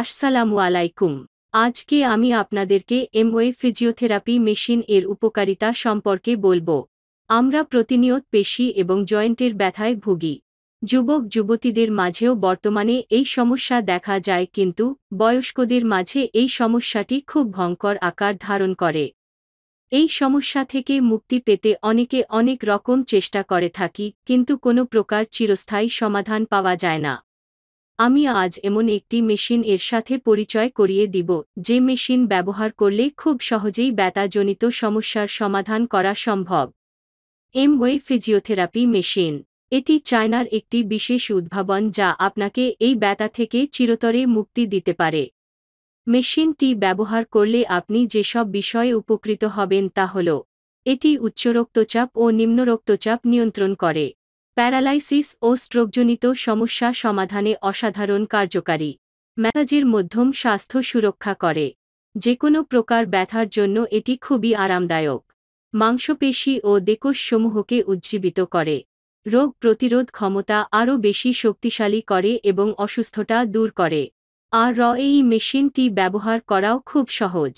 আসসালামু আলাইকুম আজকে আমি আপনাদেরকে এমওয়ে ফিজিওথেরাপি মেশিন এর উপকারিতা সম্পর্কে বলবো আমরা প্রতিনিয়ত পেশি এবং জয়েন্টের ব্যথায় ভুগি যুবক যুবতীদের মাঝেও বর্তমানে এই সমস্যা দেখা যায় কিন্তু বয়স্কদের মাঝে এই সমস্যাটি খুব ভয়ঙ্কর আকার ধারণ করে এই সমস্যা থেকে মুক্তি পেতে অনেকে অনেক রকম চেষ্টা করে থাকি কিন্তু কোনো প্রকার চিরস্থায়ী সমাধান পাওয়া যায় না আমি আজ এমন একটি মেশিন এর সাথে পরিচয় করিয়ে দিব যে মেশিন ব্যবহার করলে খুব সহজেই ব্যতাজনিত সমস্যার সমাধান করা সম্ভব এমওয়ে ফিজিওথেরাপি মেশিন এটি চায়নার একটি বিশেষ উদ্ভাবন যা আপনাকে এই ব্যথা থেকে চিরতরে মুক্তি দিতে পারে মেশিনটি ব্যবহার করলে আপনি যেসব বিষয়ে উপকৃত হবেন তা হল এটি উচ্চ রক্তচাপ ও নিম্ন রক্তচাপ নিয়ন্ত্রণ করে প্যারালাইসিস ও স্ট্রোকজনিত সমস্যা সমাধানে অসাধারণ কার্যকারী ম্যাসাজের মধ্যম স্বাস্থ্য সুরক্ষা করে যে কোনো প্রকার ব্যথার জন্য এটি খুবই আরামদায়ক মাংসপেশি ও দেকোষসমূহকে উজ্জীবিত করে রোগ প্রতিরোধ ক্ষমতা আরও বেশি শক্তিশালী করে এবং অসুস্থতা দূর করে আর র এই মেশিনটি ব্যবহার করাও খুব সহজ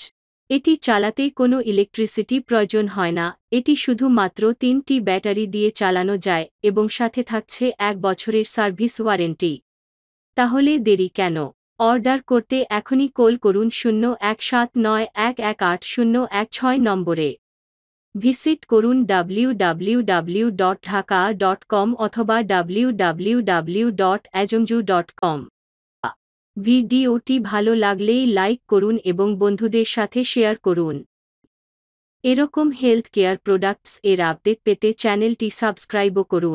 এটি চালাতে কোনো ইলেকট্রিসিটি প্রয়োজন হয় না এটি শুধুমাত্র তিনটি ব্যাটারি দিয়ে চালানো যায় এবং সাথে থাকছে এক বছরের সার্ভিস ওয়ারেন্টি তাহলে দেরি কেন অর্ডার করতে এখনই কল করুন শূন্য এক সাত নয় এক এক আট শূন্য এক ছয় নম্বরে ভিসিট করুন W W W dot Dhaka dot com অথবা ডাব্লিউ ডাব্লিউ ডট অ্যাজমজু ডট কম ভিডিওটি ভালো লাগলেই লাইক করুন এবং বন্ধুদের সাথে শেয়ার করুন এরকম হেলথ কেয়ার প্রোডাক্টস এর আপডেট পেতে চ্যানেলটি সাবস্ক্রাইবও করুন